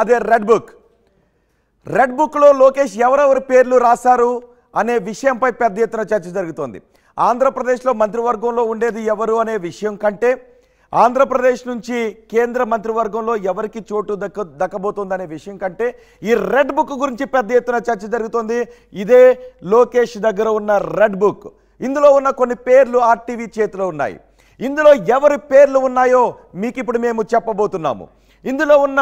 అదే red book red బుక్లో లోకేష్ ఎవరెవరి పేర్లు రాశారు అనే విషయంపై పెద్ద ఎత్తున చర్చ జరుగుతోంది ఆంధ్రప్రదేశ్లో మంత్రివర్గంలో ఉండేది ఎవరు అనే విషయం కంటే ఆంధ్రప్రదేశ్ నుంచి కేంద్ర మంత్రివర్గంలో ఎవరికి చోటు దక్క దక్కబోతుందనే విషయం కంటే ఈ రెడ్ బుక్ గురించి పెద్ద ఎత్తున చర్చ జరుగుతోంది ఇదే లోకేష్ దగ్గర ఉన్న రెడ్ బుక్ ఇందులో ఉన్న కొన్ని పేర్లు ఆర్టీవీ చేతిలో ఉన్నాయి ఇందులో ఎవరి పేర్లు ఉన్నాయో మీకు ఇప్పుడు మేము చెప్పబోతున్నాము ఇందులో ఉన్న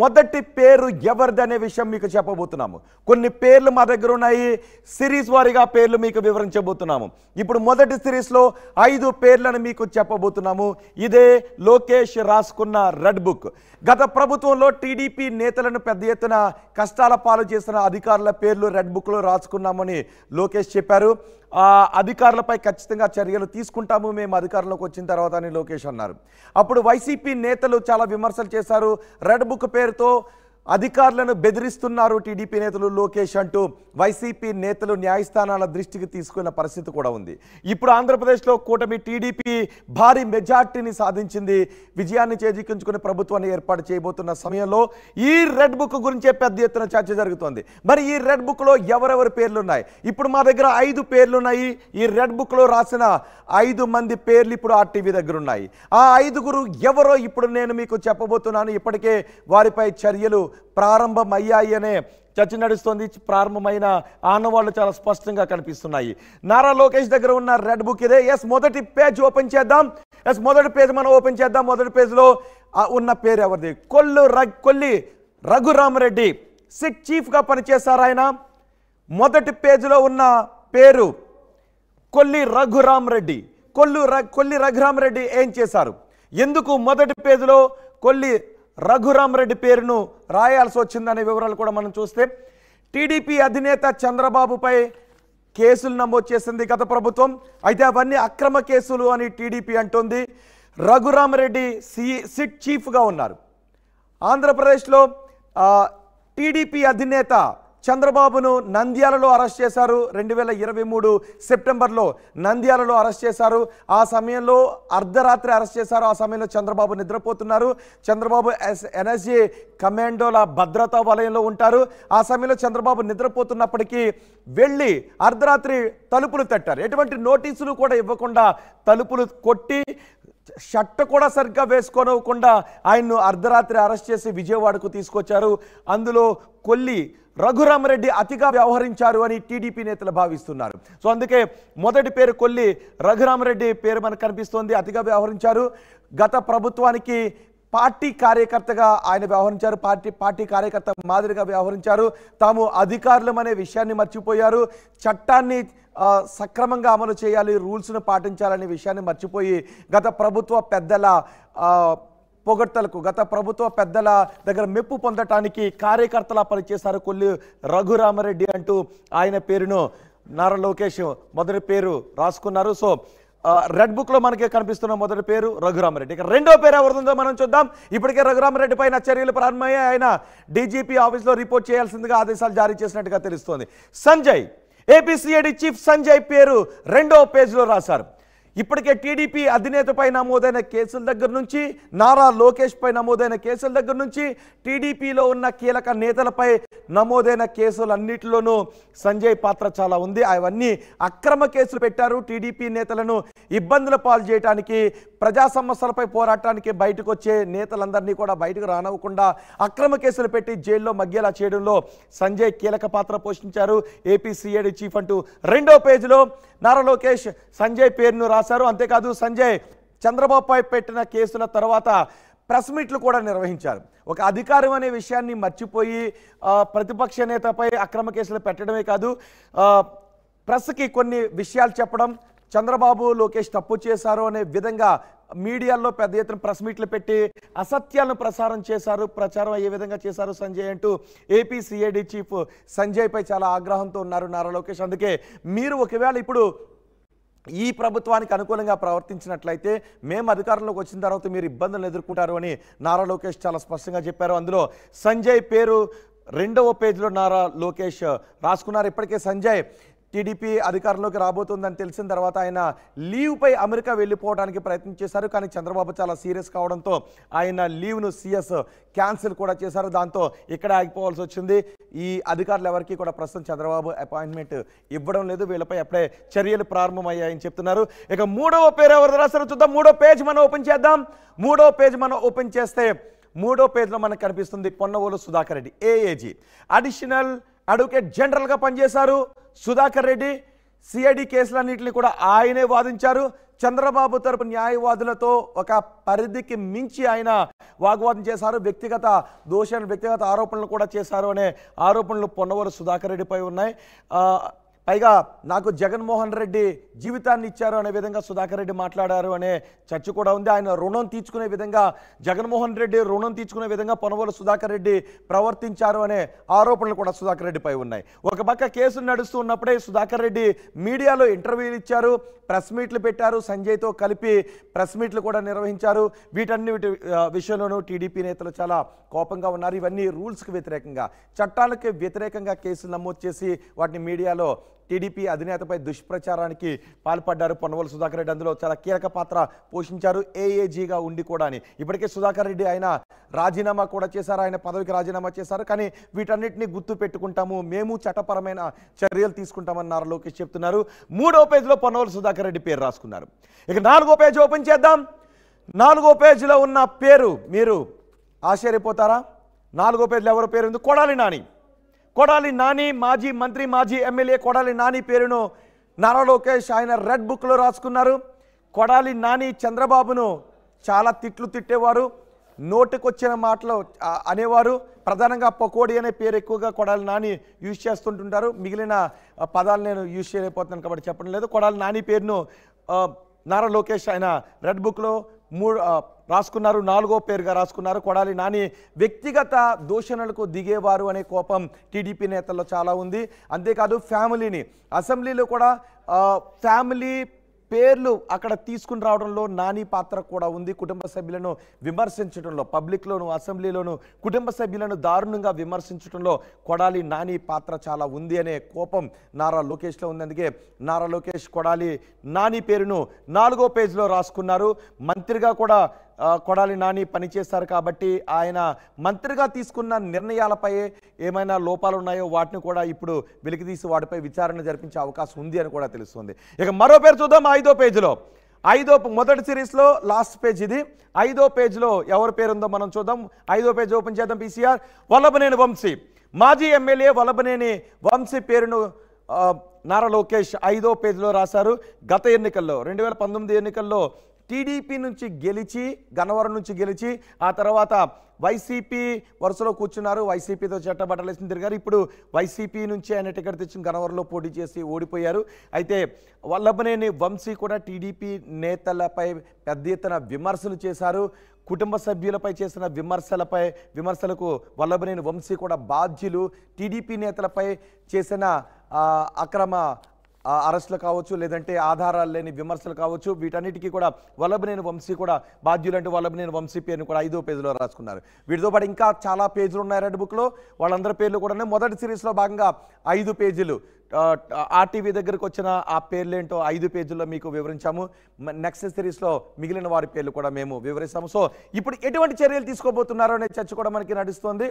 మొదటి పేరు ఎవరిది అనే విషయం మీకు చెప్పబోతున్నాము కొన్ని పేర్లు మా దగ్గర ఉన్నాయి సిరీస్ వారిగా పేర్లు మీకు వివరించబోతున్నాము ఇప్పుడు మొదటి సిరీస్లో ఐదు పేర్లను మీకు చెప్పబోతున్నాము ఇదే లోకేష్ రాసుకున్న రెడ్ బుక్ గత ప్రభుత్వంలో టీడీపీ నేతలను పెద్ద ఎత్తున కష్టాల పాలు చేసిన అధికారుల పేర్లు రెడ్ బుక్లో రాసుకున్నామని లోకేష్ చెప్పారు అధికారులపై ఖచ్చితంగా చర్యలు తీసుకుంటాము మేము అధికారంలోకి వచ్చిన తర్వాత అని లోకేష్ అన్నారు అప్పుడు వైసీపీ నేతలు చాలా విమర్శలు చేశారు రెడ్ బుక్ experto అధికారులను బెదిరిస్తున్నారు టీడీపీ నేతలు లోకేష్ అంటూ వైసీపీ నేతలు న్యాయస్థానాల దృష్టికి తీసుకున్న పరిస్థితి కూడా ఉంది ఇప్పుడు ఆంధ్రప్రదేశ్లో కూటమి టీడీపీ భారీ మెజార్టీని సాధించింది విజయాన్ని చేజీకించుకునే ప్రభుత్వాన్ని ఏర్పాటు చేయబోతున్న సమయంలో ఈ రెడ్ బుక్ గురించే పెద్ద ఎత్తున చర్చ జరుగుతోంది మరి ఈ రెడ్ బుక్లో ఎవరెవరి పేర్లు ఉన్నాయి ఇప్పుడు మా దగ్గర ఐదు పేర్లు ఉన్నాయి ఈ రెడ్ బుక్లో రాసిన ఐదు మంది పేర్లు ఇప్పుడు ఆర్టీవీ దగ్గర ఉన్నాయి ఆ ఐదుగురు ఎవరో ఇప్పుడు నేను మీకు చెప్పబోతున్నాను ఇప్పటికే వారిపై చర్యలు ప్రారంభమయ్యాయనే చర్చ నడుస్తోంది ప్రారంభమైన ఆనవాళ్లు చాలా స్పష్టంగా కనిపిస్తున్నాయి నారా లోకేష్ దగ్గర ఉన్న రెడ్ బుక్ ఇదే ఎస్ మొదటి పేజ్ ఓపెన్ చేద్దాం ఎస్ మొదటి పేజ్ మనం ఓపెన్ చేద్దాం మొదటి పేజ్లో ఉన్న పేరు ఎవరిది కొల్లు కొల్లి రఘురామరెడ్డి సిట్ చీఫ్గా పనిచేశారు ఆయన మొదటి పేజీలో ఉన్న పేరు కొల్లి రఘురామరెడ్డి కొల్లు కొల్లి రఘురామరెడ్డి ఏం చేశారు ఎందుకు మొదటి పేజీలో కొల్లి రఘురామ్ రెడ్డి పేరును రాయాల్సి వచ్చిందనే వివరాలు కూడా మనం చూస్తే టీడీపీ అధినేత చంద్రబాబుపై కేసులు నమోదు చేసింది గత ప్రభుత్వం అయితే అవన్నీ అక్రమ కేసులు అని టీడీపీ అంటుంది రఘురామరెడ్డి సి సిట్ చీఫ్గా ఉన్నారు ఆంధ్రప్రదేశ్లో టీడీపీ అధినేత చంద్రబాబును నంద్యాలలో అరెస్ట్ చేశారు రెండు వేల ఇరవై మూడు సెప్టెంబర్లో నంద్యాలలో అరెస్ట్ చేశారు ఆ సమయంలో అర్ధరాత్రి అరెస్ట్ చేశారు ఆ సమయంలో చంద్రబాబు నిద్రపోతున్నారు చంద్రబాబు ఎస్ ఎన్ఎస్జీ కమాండోల భద్రతా వలయంలో ఉంటారు ఆ సమయంలో చంద్రబాబు నిద్రపోతున్నప్పటికీ వెళ్ళి అర్ధరాత్రి తలుపులు తట్టారు ఎటువంటి నోటీసులు కూడా ఇవ్వకుండా తలుపులు కొట్టి షర్ట్ కూడా సరిగ్గా వేసుకోనివ్వకుండా ఆయన్ను అర్ధరాత్రి అరెస్ట్ చేసి విజయవాడకు తీసుకొచ్చారు అందులో కొల్లి రఘురామరెడ్డి అతిగా వ్యవహరించారు అని టీడీపీ నేతలు భావిస్తున్నారు సో అందుకే మొదటి పేరు కొల్లి రఘురామరెడ్డి పేరు మనకు కనిపిస్తోంది అతిగా వ్యవహరించారు గత ప్రభుత్వానికి పార్టీ కార్యకర్తగా ఆయన వ్యవహరించారు పార్టీ పార్టీ కార్యకర్త మాదిరిగా వ్యవహరించారు తాము అధికారులమనే విషయాన్ని మర్చిపోయారు చట్టాన్ని సక్రమంగా అమలు చేయాలి రూల్స్ను పాటించాలనే విషయాన్ని మర్చిపోయి గత ప్రభుత్వ పెద్దల పొగడ్తలకు గత ప్రభుత్వ పెద్దల దగ్గర మెప్పు పొందటానికి కార్యకర్తలా పనిచేశారు కొల్లి రఘురామరెడ్డి అంటూ ఆయన పేరును నారా లోకేష్ మొదటి పేరు రాసుకున్నారు సో రెడ్ బుక్ లో మనకి కనిపిస్తున్న మొదటి పేరు రఘురామరెడ్డి ఇక రెండో పేరు ఎవరిదో మనం చూద్దాం ఇప్పటికే రఘురామరెడ్డి పైన చర్యలు ప్రారంభమయ్యే ఆయన డీజీపీ లో రిపోర్ట్ చేయాల్సిందిగా ఆదేశాలు జారీ చేసినట్టుగా తెలుస్తోంది సంజయ్ ఏపీసీఐడి చీఫ్ సంజయ్ పేరు రెండో పేజ్లో రాశారు ఇప్పటికే టీడీపీ అధినేతపై నమోదైన కేసుల దగ్గర నుంచి నారా లోకేష్పై నమోదైన కేసుల దగ్గర నుంచి టీడీపీలో ఉన్న కీలక నేతలపై నమోదైన కేసులన్నిటిలోనూ సంజయ్ పాత్ర చాలా ఉంది అవన్నీ అక్రమ కేసులు పెట్టారు టీడీపీ నేతలను ఇబ్బందుల పాలు చేయడానికి ప్రజా సమస్యలపై పోరాటానికి బయటకు వచ్చే నేతలందరినీ కూడా బయటకు రానివ్వకుండా అక్రమ కేసులు పెట్టి జైల్లో మగ్గేలా చేయడంలో సంజయ్ కీలక పాత్ర పోషించారు ఏపీ సిఐడి చీఫ్ అంటూ రెండో పేజీలో నారా లోకేష్ సంజయ్ పేరును రాశారు అంతేకాదు సంజయ్ చంద్రబాబుపై పెట్టిన కేసుల తర్వాత ప్రెస్ మీట్లు కూడా నిర్వహించారు ఒక అధికారం అనే విషయాన్ని మర్చిపోయి ప్రతిపక్ష నేతపై అక్రమ కేసులు పెట్టడమే కాదు ప్రెస్కి కొన్ని విషయాలు చెప్పడం చంద్రబాబు లోకేష్ తప్పు చేశారు అనే విధంగా మీడియాలో పెద్ద ఎత్తున ప్రెస్ మీట్లు పెట్టి అసత్యాలను ప్రసారం చేశారు ప్రచారం ఏ విధంగా చేశారు సంజయ్ అంటూ ఏపీ సిఐడి చీఫ్ సంజయ్పై చాలా ఆగ్రహంతో ఉన్నారు నారా లోకేష్ అందుకే మీరు ఒకవేళ ఇప్పుడు ఈ ప్రభుత్వానికి అనుకూలంగా ప్రవర్తించినట్లయితే మేము అధికారంలోకి వచ్చిన తర్వాత మీరు ఇబ్బందులు ఎదుర్కొంటారు అని నారా లోకేష్ చాలా స్పష్టంగా చెప్పారు అందులో సంజయ్ పేరు రెండవ పేజీలో నారా లోకేష్ రాసుకున్నారు ఇప్పటికే సంజయ్ టీడీపీ అధికారంలోకి రాబోతుందని తెలిసిన తర్వాత ఆయన లీవ్పై అమెరికా వెళ్ళిపోవడానికి ప్రయత్నం చేశారు కానీ చంద్రబాబు చాలా సీరియస్ కావడంతో ఆయన లీవ్ను సీఎస్ క్యాన్సిల్ కూడా చేశారు దాంతో ఇక్కడ ఆగిపోవాల్సి వచ్చింది ఈ అధికారులు ఎవరికి కూడా ప్రస్తుతం చంద్రబాబు అపాయింట్మెంట్ ఇవ్వడం లేదు వీళ్ళపై అప్పుడే చర్యలు ప్రారంభమయ్యాయని చెప్తున్నారు ఇక మూడవ పేరు ఎవరు రాశారో చూద్దాం మూడో పేజ్ మనం ఓపెన్ చేద్దాం మూడో పేజ్ మనం ఓపెన్ చేస్తే మూడో పేజ్లో మనకు కనిపిస్తుంది Ponnavolu Sudhakar Reddy AAG additional advocate జనరల్గా పనిచేశారు సుధాకర్ రెడ్డి సిఐడి కేసులన్నింటినీ కూడా ఆయనే వాదించారు చంద్రబాబు తరపు న్యాయవాదులతో ఒక పరిధికి మించి ఆయన వాగ్వాదం చేశారు వ్యక్తిగత దోషాలు వ్యక్తిగత ఆరోపణలు కూడా చేశారు అనే ఆరోపణలు పొన్నవరు సుధాకర్ రెడ్డిపై ఉన్నాయి పైగా నాకు జగన్మోహన్ రెడ్డి జీవితాన్ని ఇచ్చారు అనే విధంగా సుధాకర్ రెడ్డి మాట్లాడారు అనే చర్చ కూడా ఉంది ఆయన రుణం తీర్చుకునే విధంగా జగన్మోహన్ రెడ్డి రుణం తీర్చుకునే విధంగా పనువలు సుధాకర్ రెడ్డి ప్రవర్తించారు అనే ఆరోపణలు కూడా సుధాకర్ రెడ్డిపై ఉన్నాయి ఒక పక్క కేసులు నడుస్తూ ఉన్నప్పుడే సుధాకర్ రెడ్డి మీడియాలో ఇంటర్వ్యూలు ఇచ్చారు ప్రెస్ మీట్లు పెట్టారు సంజయ్తో కలిపి ప్రెస్ మీట్లు కూడా నిర్వహించారు వీటన్ని విషయంలోనూ టీడీపీ నేతలు చాలా కోపంగా ఉన్నారు ఇవన్నీ రూల్స్కి వ్యతిరేకంగా చట్టాలకు వ్యతిరేకంగా కేసులు నమోదు చేసి వాటిని మీడియాలో టీడీపీ అధినేతపై దుష్ప్రచారానికి పాల్పడ్డారు పొన్నవల సుధాకర్ రెడ్డి అందులో చాలా కీలక పాత్ర పోషించారు ఏఏజీగా ఉండి కూడా అని ఇప్పటికే సుధాకర్ రెడ్డి ఆయన రాజీనామా కూడా చేశారు ఆయన పదవికి రాజీనామా చేశారు కానీ వీటన్నిటిని గుర్తు పెట్టుకుంటాము మేము చట్టపరమైన చర్యలు తీసుకుంటామన్నారు లోకేష్ చెప్తున్నారు మూడో పేజీలో పొన్నవల సుధాకర్ రెడ్డి పేరు రాసుకున్నారు ఇక నాలుగో పేజీ ఓపెన్ చేద్దాం నాలుగో పేజీలో ఉన్న పేరు మీరు ఆశ్చర్యపోతారా నాలుగో పేజీలో ఎవరు పేరు ఉంది కొడాలి నాని కొడాలి నాని మాజీ మంత్రి మాజీ ఎమ్మెల్యే కొడాలి నాని పేరును నారా లోకేష్ ఆయన రెడ్ బుక్లో రాసుకున్నారు కొడాలి నాని చంద్రబాబును చాలా తిట్లు తిట్టేవారు నోటుకొచ్చిన మాటలు అనేవారు ప్రధానంగా పకోడి అనే పేరు ఎక్కువగా కొడాలి నాని యూజ్ చేస్తుంటుంటారు మిగిలిన పదాలు నేను యూజ్ చేయలేకపోతున్నాను కాబట్టి చెప్పడం లేదు కొడాలి నాని పేరును నారా లోకేష్ ఆయన రెడ్ బుక్లో మూడు రాసుకున్నారు నాలుగో పేరుగా రాసుకున్నారు కొడాలి నాని వ్యక్తిగత దూషణలకు దిగేవారు అనే కోపం టీడీపీ నేతల్లో చాలా ఉంది అంతేకాదు ఫ్యామిలీని అసెంబ్లీలో కూడా ఫ్యామిలీ పేర్లు అక్కడ తీసుకుని రావడంలో నాని పాత్ర కూడా ఉంది కుటుంబ సభ్యులను విమర్శించడంలో పబ్లిక్లోను అసెంబ్లీలోను కుటుంబ సభ్యులను దారుణంగా విమర్శించడంలో కొడాలి నాని పాత్ర చాలా ఉంది అనే కోపం నారా లోకేష్లో ఉంది అందుకే నారా లోకేష్ కొడాలి నాని పేరును నాలుగో పేజీలో రాసుకున్నారు మంత్రిగా కూడా కొడాలి నాని పనిచేస్తారు కాబట్టి ఆయన మంత్రిగా తీసుకున్న నిర్ణయాలపై ఏమైనా లోపాలు ఉన్నాయో వాటిని కూడా ఇప్పుడు వెలికితీసి వాటిపై విచారణ జరిపించే అవకాశం ఉంది అని కూడా తెలుస్తుంది ఇక మరో పేరు చూద్దాం ఐదో పేజీలో ఐదో మొదటి సిరీస్లో లాస్ట్ పేజ్ ఇది ఐదో పేజ్లో ఎవరి పేరు ఉందో మనం చూద్దాం ఐదో పేజ్ ఓపెన్ చేద్దాం పీసీఆర్ వల్లభనేని వంశీ మాజీ ఎమ్మెల్యే వల్లభనేని వంశీ పేరును నారా లోకేష్ ఐదో పేజీలో రాశారు గత ఎన్నికల్లో రెండు వేల పంతొమ్మిది ఎన్నికల్లో టీడీపీ నుంచి గెలిచి గనవరం నుంచి గెలిచి ఆ తర్వాత వైసీపీ వరుసలో కూర్చున్నారు వైసీపీతో చట్టబట్టలేసిన తిరిగారు ఇప్పుడు వైసీపీ నుంచి ఆయన టికెట్ తెచ్చిన గనవరంలో పోటీ చేసి ఓడిపోయారు అయితే వల్లభనేని వంశీ కూడా టీడీపీ నేతలపై పెద్ద ఎత్తున విమర్శలు చేశారు కుటుంబ సభ్యులపై చేసిన విమర్శలపై విమర్శలకు వల్లభనేని వంశీ కూడా బాధ్యులు టీడీపీ నేతలపై చేసిన అక్రమ అరెస్టులు కావచ్చు లేదంటే ఆధారాలు లేని విమర్శలు కావచ్చు వీటన్నిటికీ కూడా వల్లభనేని వంశీ కూడా బాధ్యులంటే వల్లభనేని వంశీ పేరుని కూడా ఐదో పేజీలో రాసుకున్నారు వీటితో పాటు ఇంకా చాలా పేజీలు ఉన్నాయి రెడ్ బుక్లో వాళ్ళందరి పేర్లు కూడా మొదటి సిరీస్లో భాగంగా ఐదు పేజీలు ఆర్టీవీ దగ్గరకు వచ్చిన ఆ పేర్లేంటో ఐదు పేజీల్లో మీకు వివరించాము నెక్స్ట్ సిరీస్లో మిగిలిన వారి పేర్లు కూడా మేము వివరిస్తాము సో ఇప్పుడు ఎటువంటి చర్యలు తీసుకోబోతున్నారో అనే చర్చ కూడా మనకి నడుస్తుంది